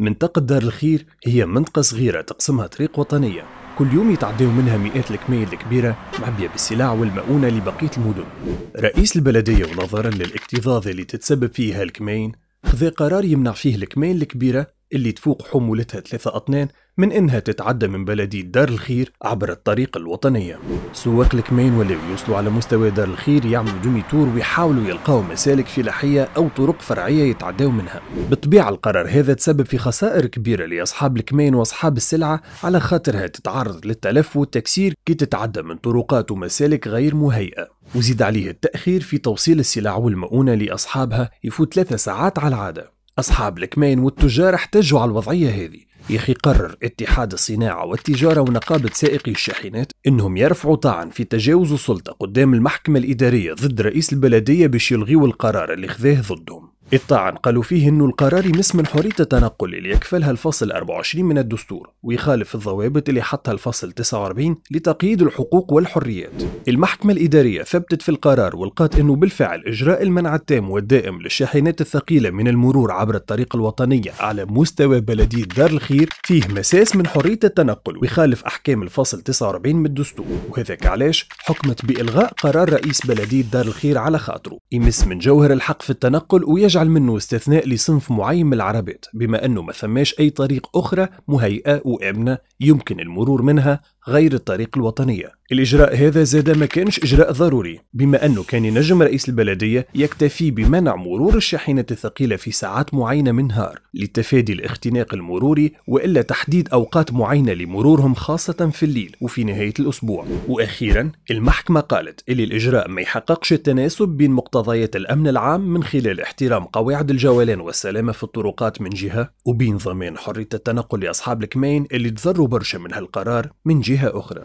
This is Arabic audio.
منطقة دار الخير هي منطقة صغيرة تقسمها طريق وطنية كل يوم يتعداو منها مئات الكميل الكبيرة معبية بالسلع والمؤونة لبقية المدن رئيس البلدية ونظرا للاكتظاظ اللي تتسبب فيه هالكمين خذا قرار يمنع فيه الكمين الكبيرة اللي تفوق حمولتها ثلاثة أطنان من إنها تتعدى من بلدية دار الخير عبر الطريق الوطنية سواق الكمين ولاو يوصلوا على مستوى دار الخير يعملوا دومي تور ويحاولوا يلقاو مسالك فلاحية أو طرق فرعية يتعداو منها بالطبيعة القرار هذا تسبب في خسائر كبيرة لأصحاب الكمين وأصحاب السلعة على خاطرها تتعرض للتلف والتكسير كي تتعدى من طرقات ومسالك غير مهيئة وزيد عليه التأخير في توصيل السلع والمؤونة لأصحابها يفوت ثلاثة ساعات على العادة أصحاب الكمين والتجار احتجوا على الوضعية هذه يا أخي قرر اتحاد الصناعة والتجارة ونقابة سائقي الشاحنات أنهم يرفعوا طعن في تجاوز السلطة قدام المحكمة الإدارية ضد رئيس البلدية باش يلغيوا القرار اللي خذاه ضدهم الطعن قالوا فيه انه القرار يمس من حرية التنقل اللي يكفلها الفصل 24 من الدستور ويخالف الضوابط اللي حطها الفصل 49 لتقييد الحقوق والحريات المحكمة الإدارية ثبتت في القرار ولقات أنه بالفعل إجراء المنع التام والدائم للشاحنات الثقيلة من المرور عبر الطريق الوطنية على مستوى بلدية دار الخير فيه مساس من حرية التنقل ويخالف أحكام الفصل 49 من الدستور وهذاك علاش حكمت بإلغاء قرار رئيس بلدية دار الخير على خاطره يمس من جوهر الحق في التنقل ويجعل يجعل منه استثناء لصنف معين من العربات بما أنه ما ثماش أي طريق أخرى مهيئة وآمنة يمكن المرور منها غير الطريق الوطنية الإجراء هذا زاد ما كانش إجراء ضروري بما أنه كان ينجم رئيس البلدية يكتفي بمنع مرور الشاحنة الثقيلة في ساعات معينة من نهار لتفادي الاختناق المروري وإلا تحديد أوقات معينة لمرورهم خاصة في الليل وفي نهاية الأسبوع وأخيرا المحكمة قالت اللي الإجراء ما يحققش التناسب بين مقتضيات الأمن العام من خلال احترام قواعد الجولان والسلامة في الطرقات من جهة وبين ضمان حرية التنقل لأصحاب الكمين اللي تضروا برشا من هالقرار من جهة جهة أخرى